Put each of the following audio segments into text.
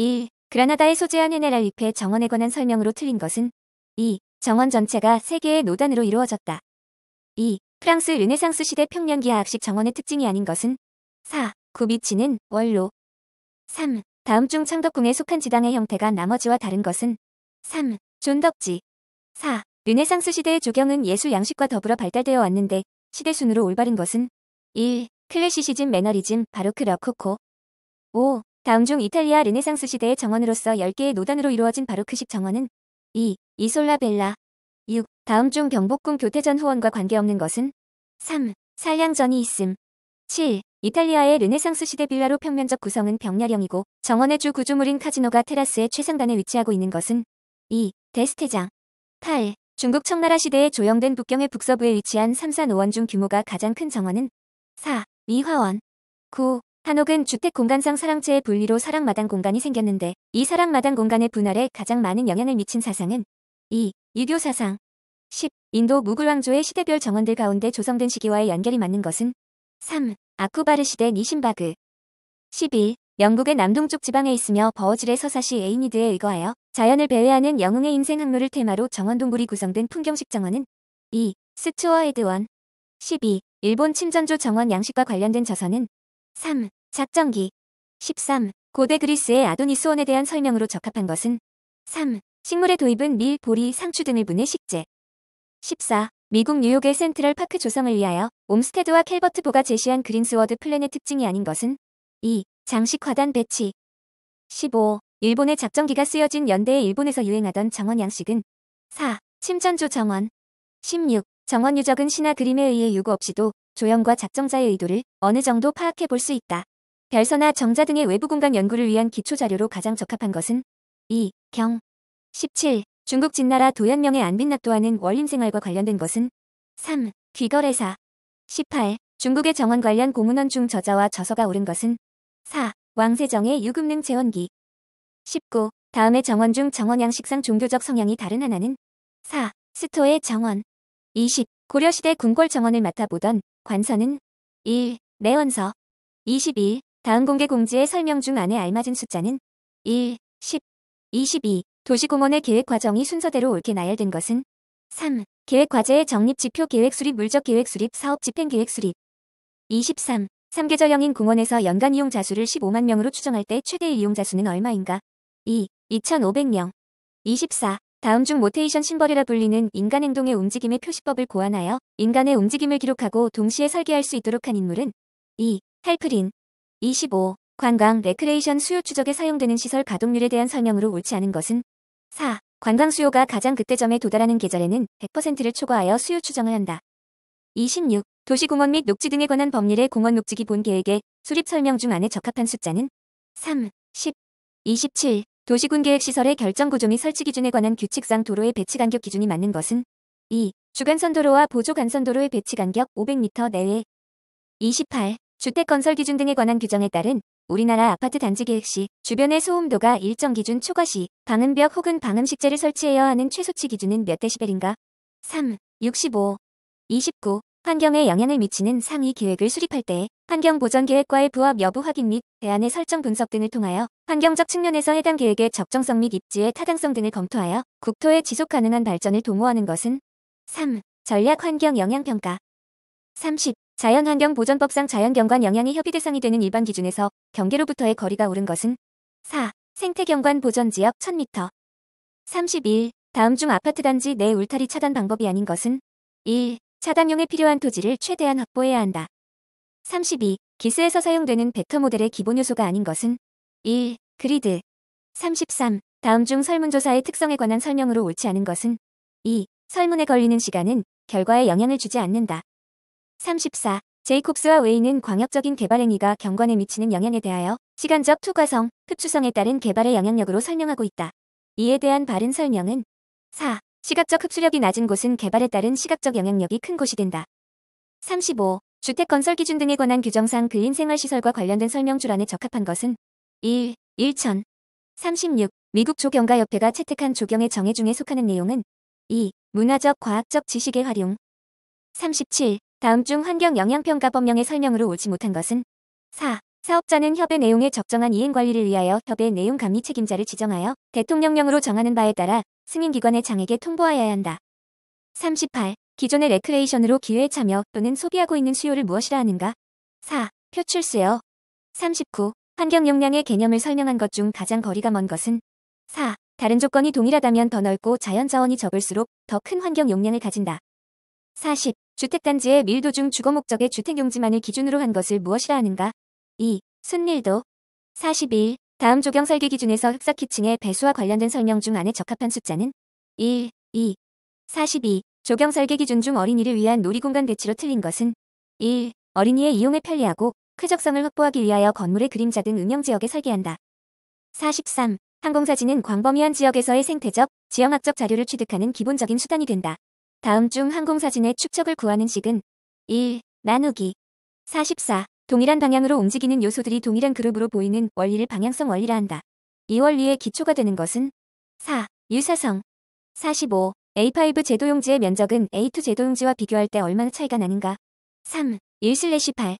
1. 그라나다에 소재한 헤네랄 위페 정원에 관한 설명으로 틀린 것은 2. 정원 전체가 세개의 노단으로 이루어졌다. 2. 프랑스 르네상스 시대 평년기 하학식 정원의 특징이 아닌 것은 4. 구비치는 원로 3. 다음 중 창덕궁에 속한 지당의 형태가 나머지와 다른 것은 3. 존덕지 4. 르네상스 시대의 조경은 예술 양식과 더불어 발달되어 왔는데 시대 순으로 올바른 것은 1. 클래시시즘 매너리즘 바로크 러코코 5. 다음 중 이탈리아 르네상스 시대의 정원으로서 10개의 노단으로 이루어진 바로크식 그 정원은 2. 이솔라벨라 6. 다음 중 경복궁 교태전 후원과 관계없는 것은 3. 살량전이 있음 7. 이탈리아의 르네상스 시대 빌라로 평면적 구성은 벽야령이고 정원의 주 구조물인 카지노가 테라스의 최상단에 위치하고 있는 것은 2. 데스테장 8. 중국 청나라 시대에 조형된 북경의 북서부에 위치한 삼산오원 중 규모가 가장 큰 정원은 4. 미화원 9. 한옥은 주택 공간상 사랑채의 분리로 사랑마당 공간이 생겼는데 이 사랑마당 공간의 분할에 가장 많은 영향을 미친 사상은 2. 유교 사상 10. 인도 무굴왕조의 시대별 정원들 가운데 조성된 시기와의 연결이 맞는 것은 3. 아쿠바르 시대 니신바그 11. 영국의 남동쪽 지방에 있으며 버어질의 서사시 에이니드에 의거하여 자연을 배회하는 영웅의 인생 항로를 테마로 정원동굴이 구성된 풍경식 정원은 2. 스추어헤드원 12. 일본 침전조 정원 양식과 관련된 저서는 3. 작전기 13. 고대 그리스의 아도니스온에 대한 설명으로 적합한 것은 3. 식물의 도입은 밀, 보리, 상추 등을 분해 식재 14. 미국 뉴욕의 센트럴 파크 조성을 위하여 옴스테드와 캘버트 보가 제시한 그린스워드 플랜의 특징이 아닌 것은 2. 장식 화단 배치 15. 일본의 작전기가 쓰여진 연대의 일본에서 유행하던 정원 양식은 4. 침전조 정원 16. 정원 유적은 신화 그림에 의해 요구 없이도 조형과 작정자의 의도를 어느 정도 파악해 볼 수 있다. 별서나 정자 등의 외부 공간 연구를 위한 기초 자료로 가장 적합한 것은 2. 경 17. 중국 진나라 도현명의 안빈낙도하는 월림생활과 관련된 것은 3. 귀거래사 18. 중국의 정원 관련 고문원 중 저자와 저서가 오른 것은 4. 왕세정의 유금능 재원기 19. 다음의 정원 중 정원 양식상 종교적 성향이 다른 하나는 4. 스토의 정원 20. 고려시대 궁궐 정원을 맡아보던 관서는 1. 내원서 21. 다음 공개 공지의 설명 중 안에 알맞은 숫자는 1, 10, 22. 도시공원의 계획 과정이 순서대로 옳게 나열된 것은 3. 계획 과제의 적립 지표 계획 수립 물적 계획 수립 사업 집행 계획 수립 23. 3계절형인 공원에서 연간 이용자 수를 15만 명으로 추정할 때 최대 이용자 수는 얼마인가? 2. 2,500명. 24. 다음 중 모테이션 심벌이라 불리는 인간 행동의 움직임의 표시법을 고안하여 인간의 움직임을 기록하고 동시에 설계할 수 있도록 한 인물은 2. 할프린. 25. 관광 레크레이션 수요 추적에 사용되는 시설 가동률에 대한 설명으로 옳지 않은 것은 4. 관광 수요가 가장 극대점에 도달하는 계절에는 100%를 초과하여 수요 추정을 한다. 26. 도시공원 및 녹지 등에 관한 법률의 공원 녹지 기본 계획의 수립 설명 중 안에 적합한 숫자는 3, 10, 27. 도시군 계획 시설의 결정 구조 및 설치 기준에 관한 규칙상 도로의 배치 간격 기준이 맞는 것은 2. 주간선도로와 보조간선도로의 배치 간격 500m 내외 28. 주택건설 기준 등에 관한 규정에 따른 우리나라 아파트 단지 계획 시 주변의 소음도가 일정 기준 초과 시 방음벽 혹은 방음식재를 설치해야 하는 최소치 기준은 몇 데시벨인가? 3. 65. 29. 환경에 영향을 미치는 상위 계획을 수립할 때 환경 보전 계획과의 부합 여부 확인 및 대안의 설정 분석 등을 통하여 환경적 측면에서 해당 계획의 적정성 및 입지의 타당성 등을 검토하여 국토의 지속 가능한 발전을 도모하는 것은 3. 전략 환경 영향 평가 30. 자연환경보전법상 자연경관 영향이 협의 대상이 되는 일반 기준에서 경계로부터의 거리가 오른 것은 4. 생태경관 보전지역 1000m 31. 다음 중 아파트 단지 내 울타리 차단 방법이 아닌 것은 1. 차단용에 필요한 토지를 최대한 확보해야 한다. 32. 기스에서 사용되는 벡터 모델의 기본 요소가 아닌 것은 1. 그리드 33. 다음 중 설문조사의 특성에 관한 설명으로 옳지 않은 것은 2. 설문에 걸리는 시간은 결과에 영향을 주지 않는다. 34. 제이콥스와 웨이는 광역적인 개발 행위가 경관에 미치는 영향에 대하여 시간적 투과성, 흡수성에 따른 개발의 영향력으로 설명하고 있다. 이에 대한 바른 설명은 4. 시각적 흡수력이 낮은 곳은 개발에 따른 시각적 영향력이 큰 곳이 된다. 35. 주택 건설 기준 등에 관한 규정상 근린 생활시설과 관련된 설명줄안에 적합한 것은 1. 1천 36. 미국 조경가협회가 채택한 조경의 정해 중에 속하는 내용은 2. 문화적 과학적 지식의 활용 37. 다음 중 환경영향평가법령의 설명으로 옳지 못한 것은 4. 사업자는 협의 내용의 적정한 이행관리를 위하여 협의 내용 감리 책임자를 지정하여 대통령령으로 정하는 바에 따라 승인기관의 장에게 통보하여야 한다. 38. 기존의 레크레이션으로 기회에 참여 또는 소비하고 있는 수요를 무엇이라 하는가? 4. 표출수요. 39. 환경용량의 개념을 설명한 것 중 가장 거리가 먼 것은 4. 다른 조건이 동일하다면 더 넓고 자연자원이 적을수록 더 큰 환경용량을 가진다. 40. 주택단지의 밀도 중 주거 목적의 주택용지만을 기준으로 한 것을 무엇이라 하는가? 2. 순밀도 41. 다음 조경 설계 기준에서 흑석키층의 배수와 관련된 설명 중 안에 적합한 숫자는 1, 2, 42. 조경 설계 기준 중 어린이를 위한 놀이공간 배치로 틀린 것은 1. 어린이의 이용에 편리하고 쾌적성을 확보하기 위하여 건물의 그림자 등 음영 지역에 설계한다. 43. 항공사진은 광범위한 지역에서의 생태적, 지형학적 자료를 취득하는 기본적인 수단이 된다. 다음 중 항공사진의 축적을 구하는 식은 1. 나누기 44. 동일한 방향으로 움직이는 요소들이 동일한 그룹으로 보이는 원리를 방향성 원리라 한다. 이 원리의 기초가 되는 것은 4. 유사성 45. A5 제도용지의 면적은 A2 제도용지와 비교할 때 얼마나 차이가 나는가? 3. 1-8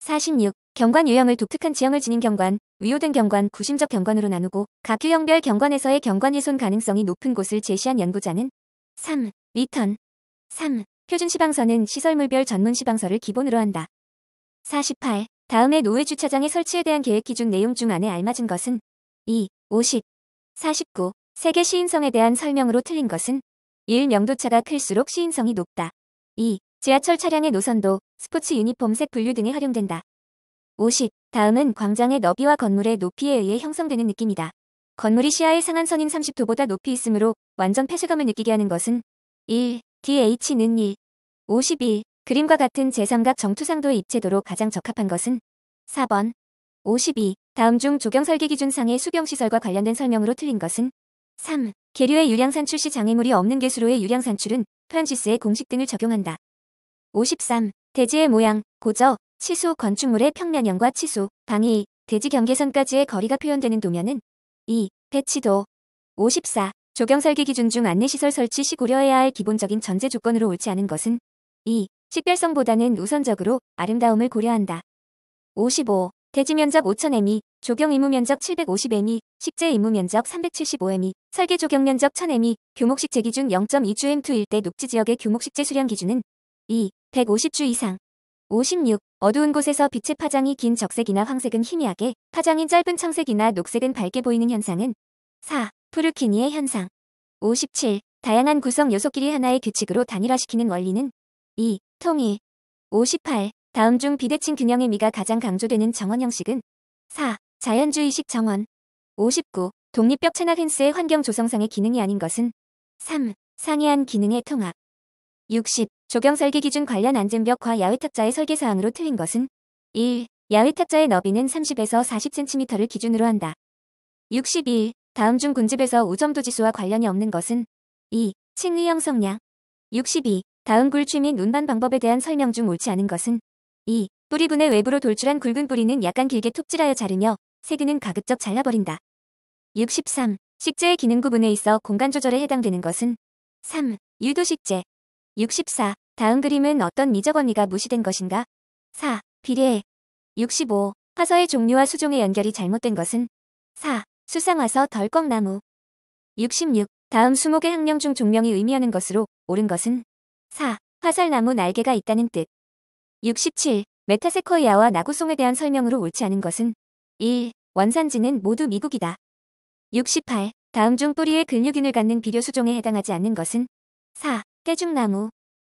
46. 경관 유형을 독특한 지형을 지닌 경관, 위호된 경관, 구심적 경관으로 나누고 각 유형별 경관에서의 경관 훼손 가능성이 높은 곳을 제시한 연구자는 3. 리턴 3. 표준 시방서는 시설물별 전문 시방서를 기본으로 한다. 48. 다음에 노후 주차장의 설치에 대한 계획 기준 내용 중 안에 알맞은 것은 2. 50. 49. 세계 시인성에 대한 설명으로 틀린 것은 1. 명도차가 클수록 시인성이 높다. 2. 지하철 차량의 노선도, 스포츠 유니폼 색 분류 등에 활용된다. 50. 다음은 광장의 너비와 건물의 높이에 의해 형성되는 느낌이다. 건물이 시야의 상한선인 30도보다 높이 있으므로 완전 폐쇄감을 느끼게 하는 것은 1. DH는 1. 52. 그림과 같은 제3각 정투상도의 입체도로 가장 적합한 것은 4번. 52. 다음 중 조경설계 기준상의 수경시설과 관련된 설명으로 틀린 것은 3. 계류의 유량산출 시 장애물이 없는 개수로의 유량산출은 표현지스의 공식 등을 적용한다. 53. 대지의 모양, 고저, 치수, 건축물의 평면형과 치수, 방위, 대지 경계선까지의 거리가 표현되는 도면은 2. 배치도 54. 조경 설계 기준 중 안내시설 설치 시 고려해야 할 기본적인 전제 조건으로 옳지 않은 것은 2. 식별성보다는 우선적으로 아름다움을 고려한다. 55. 대지 면적 5000m, 조경 의무 면적 750m, 식재 의무 면적 375m, 설계 조경 면적 1000m, 교목식 재기준 0.2주 m2일 대 녹지 지역의 교목식재 수량 기준은 2. 150주 이상 56. 어두운 곳에서 빛의 파장이 긴 적색이나 황색은 희미하게, 파장이 짧은 청색이나 녹색은 밝게 보이는 현상은 4. 푸르키니의 현상 57. 다양한 구성 요소끼리 하나의 규칙으로 단일화시키는 원리는 2. 통일 58. 다음 중 비대칭 균형의 미가 가장 강조되는 정원 형식은 4. 자연주의식 정원 59. 독립벽 체납 헨스의 환경 조성상의 기능이 아닌 것은 3. 상이한 기능의 통합 60. 조경 설계 기준 관련 안전벽과 야외 탁자의 설계 사항으로 틀린 것은 1. 야외 탁자의 너비는 30에서 40cm를 기준으로 한다. 61. 다음 중 군집에서 우점도 지수와 관련이 없는 것은 2. 칭의형 성량 62. 다음 굴취 및 운반 방법에 대한 설명 중 옳지 않은 것은 2. 뿌리분의 외부로 돌출한 굵은 뿌리는 약간 길게 톱질하여 자르며 세균은 가급적 잘라버린다. 63. 식재의 기능 구분에 있어 공간 조절에 해당되는 것은 3. 유도 식재 64. 다음 그림은 어떤 미적 원리가 무시된 것인가? 4. 비례 65. 화서의 종류와 수종의 연결이 잘못된 것은 4. 수상화서 덜컥나무 66. 다음 수목의 학령 중 종명이 의미하는 것으로 옳은 것은 4. 화살나무 날개가 있다는 뜻 67. 메타세쿼이아와 나구송에 대한 설명으로 옳지 않은 것은 1. 원산지는 모두 미국이다. 68. 다음 중뿌리의 근육인을 갖는 비료 수종에 해당하지 않는 것은 4. 깨죽나무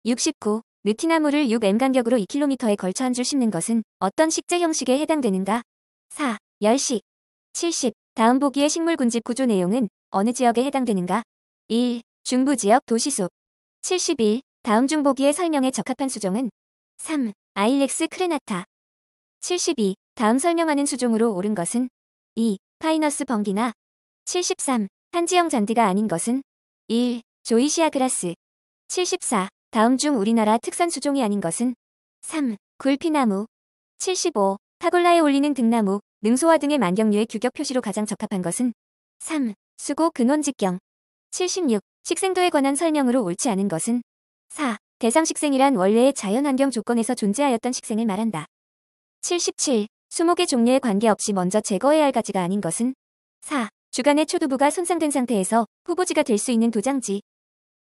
69. 느티나무를 6m 간격으로 2km에 걸쳐 한 줄 심는 것은 어떤 식재 형식에 해당되는가? 4. 열식 70. 다음 보기의 식물 군집 구조 내용은 어느 지역에 해당되는가? 1. 중부 지역 도시 속 71. 다음 중 보기의 설명에 적합한 수종은 3. 아일렉스 크레나타 72. 다음 설명하는 수종으로 옳은 것은 2. 파이너스 번기나 73. 한지형 잔디가 아닌 것은 1. 조이시아 그라스 74. 다음 중 우리나라 특산 수종이 아닌 것은 3. 굴피나무 75. 파골라에 올리는 등나무 능소화 등의 만경류의 규격 표시로 가장 적합한 것은 3. 수고 근원직경 76. 식생도에 관한 설명으로 옳지 않은 것은 4. 대상식생이란 원래의 자연환경 조건에서 존재하였던 식생을 말한다. 77. 수목의 종류에 관계없이 먼저 제거해야 할 가지가 아닌 것은 4. 주간의 초두부가 손상된 상태에서 후보지가 될 수 있는 도장지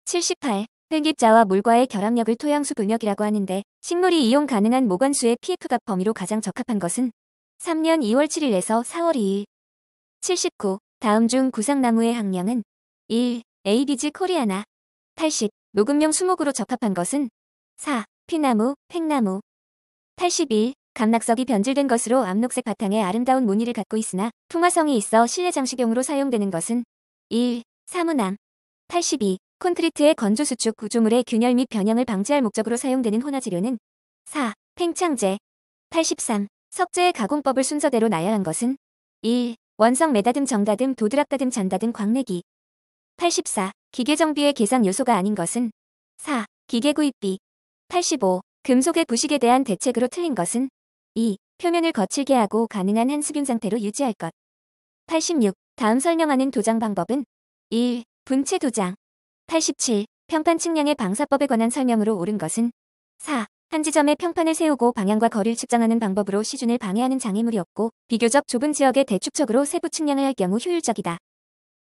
78. 흙입자와 물과의 결합력을 토양수 분역이라고 하는데 식물이 이용 가능한 모관수의 pH값 범위로 가장 적합한 것은 3년 2월 7일에서 4월 2일 79. 다음 중 구상나무의 학량은 1. 에이비즈 코리아나 80. 녹음용 수목으로 적합한 것은 4. 피나무, 팽나무 81. 감낙석이 변질된 것으로 암록색 바탕에 아름다운 무늬를 갖고 있으나 풍화성이 있어 실내 장식용으로 사용되는 것은 1. 사무남 82. 콘크리트의 건조 수축 구조물의 균열 및 변형을 방지할 목적으로 사용되는 혼화재료는 4. 팽창제 83. 석재의 가공법을 순서대로 나열한 것은 1. 원성 매다듬 정다듬 도드락다듬 잔다듬 광내기 84. 기계정비의 계산 요소가 아닌 것은 4. 기계구입비 85. 금속의 부식에 대한 대책으로 틀린 것은 2. 표면을 거칠게 하고 가능한 한수균 상태로 유지할 것 86. 다음 설명하는 도장 방법은 1. 분체 도장 87. 평판 측량의 방사법에 관한 설명으로 옳은 것은 4. 한 지점에 평판을 세우고 방향과 거리를 측정하는 방법으로 시준을 방해하는 장애물이 없고 비교적 좁은 지역에 대축적으로 세부 측량을 할 경우 효율적이다.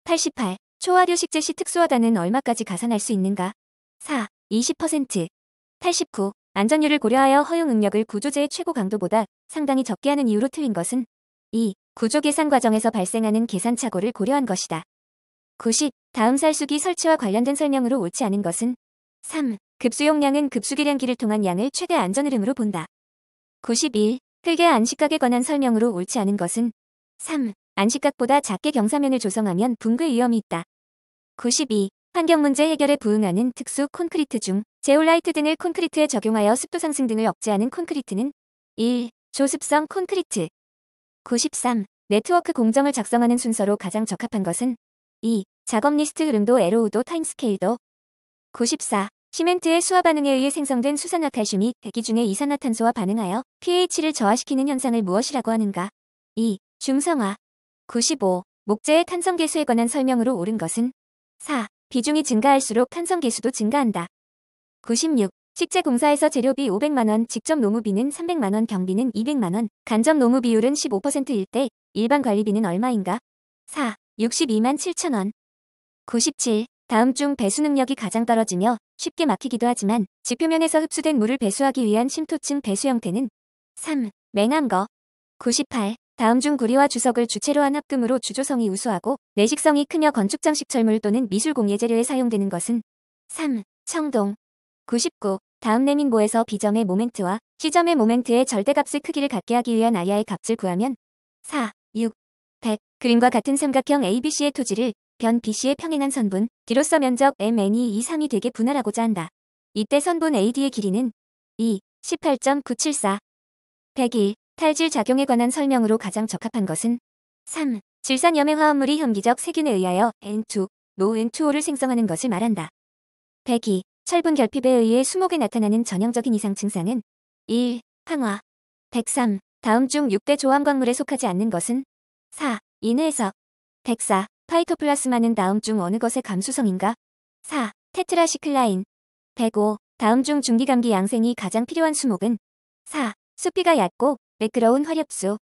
88. 초화류 식재 시 특수하다는 얼마까지 가산할 수 있는가? 4. 20% 89. 안전율을 고려하여 허용 응력을 구조제의 최고 강도보다 상당히 적게 하는 이유로 틀린 것은 2. 구조 계산 과정에서 발생하는 계산착오를 고려한 것이다. 90. 다음 살수기 설치와 관련된 설명으로 옳지 않은 것은 3. 급수 용량은 급수계량기를 통한 양을 최대 안전흐름으로 본다. 91. 흙의 안식각에 관한 설명으로 옳지 않은 것은 3. 안식각보다 작게 경사면을 조성하면 붕괴 위험이 있다. 92. 환경문제 해결에 부응하는 특수 콘크리트 중 제올라이트 등을 콘크리트에 적용하여 습도 상승 등을 억제하는 콘크리트는 1. 조습성 콘크리트 93. 네트워크 공정을 작성하는 순서로 가장 적합한 것은 2. 작업 리스트 흐름도 LOU도 타임스케일도 94. 시멘트의 수화 반응에 의해 생성된 수산화칼슘이 대기 중의 이산화탄소와 반응하여 pH를 저하시키는 현상을 무엇이라고 하는가? 2. 중성화 95. 목재의 탄성계수에 관한 설명으로 옳은 것은 4. 비중이 증가할수록 탄성계수도 증가한다. 96. 식재공사에서 재료비 500만원, 직접 노무비는 300만원, 경비는 200만원, 간접 노무 비율은 15%일 때 일반 관리비는 얼마인가? 4. 62만 7천원 97. 다음 중 배수 능력이 가장 떨어지며 쉽게 막히기도 하지만 지표면에서 흡수된 물을 배수하기 위한 심토층 배수 형태는 3. 맹한거 98. 다음 중 구리와 주석을 주체로 한 합금으로 주조성이 우수하고 내식성이 크며 건축장식 철물 또는 미술공예 재료에 사용되는 것은 3. 청동 99. 다음 레민보에서 비점의 모멘트와 시점의 모멘트의 절대값의 크기를 갖게 하기 위한 아야의 값을 구하면 4, 6, 100 그림과 같은 삼각형 ABC의 토지를 변 BC의 평행한 선분 디로서 면적 MN이 e 2, 3이 되게 분할하고자 한다. 이때 선분 AD의 길이는 2, 18.974 101 탈질 작용에 관한 설명으로 가장 적합한 것은 3. 질산염의 화합물이 현기적 세균에 의하여 N2, n o n 2 o 를 생성하는 것을 말한다. 102. 철분 결핍에 의해 수목에 나타나는 전형적인 이상 증상은 1. 항화 103. 다음 중 6대 조합광물에 속하지 않는 것은 4. 인해석 104. 파이토플라스마는 다음 중 어느 것의 감수성인가? 4. 테트라시클라인 105. 다음 중 중기감기 양생이 가장 필요한 수목은 4. 숲비가 얕고 매끄러운 화렵수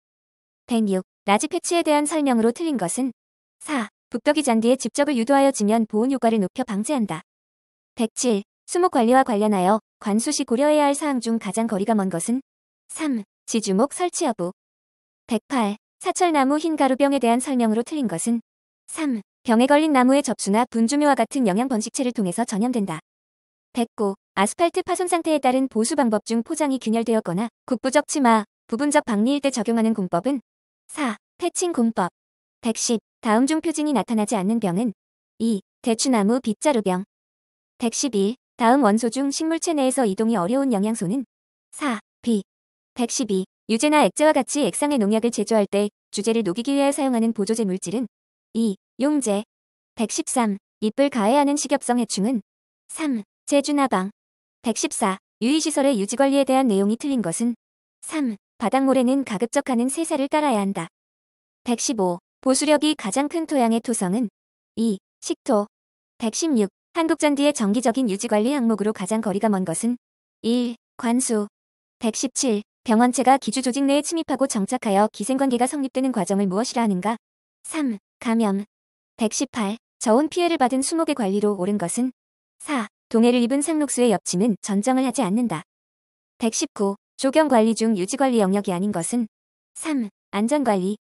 106. 라지 패치에 대한 설명으로 틀린 것은 4. 북덕이 잔디에 집적을 유도하여 지면 보온 효과를 높여 방지한다. 107. 수목 관리와 관련하여 관수시 고려해야 할 사항 중 가장 거리가 먼 것은 3. 지주목 설치 여부 108. 사철나무 흰가루병에 대한 설명으로 틀린 것은 3. 병에 걸린 나무의 접수나 분주묘와 같은 영양 번식체를 통해서 전염된다. 백고, 아스팔트 파손 상태에 따른 보수 방법 중 포장이 균열되었거나 국부적 치마, 부분적 박리일 때 적용하는 공법은 4. 패칭 공법 110. 다음 중 표징이 나타나지 않는 병은 2. 대추나무 빗자루병 111. 다음 원소 중 식물체 내에서 이동이 어려운 영양소는 4. 비 112. 유제나 액제와 같이 액상의 농약을 제조할 때 주제를 녹이기 위해 사용하는 보조제 물질은 2. 용재 113. 잎을 가해하는 식엽성 해충은 3. 제주나방 114. 유의시설의 유지관리에 대한 내용이 틀린 것은 3. 바닥모래는 가급적하는 세사를 따라야 한다. 115. 보수력이 가장 큰 토양의 토성은 2. 식토 116. 한국전기의 정기적인 유지관리 항목으로 가장 거리가 먼 것은 1. 관수 117. 병원체가 기주조직 내에 침입하고 정착하여 기생관계가 성립되는 과정을 무엇이라 하는가? 3. 감염 118. 저온 피해를 받은 수목의 관리로 옳은 것은 4. 동해를 입은 상록수의 옆침은 전정을 하지 않는다. 119. 조경관리 중 유지관리 영역이 아닌 것은 3. 안전관리,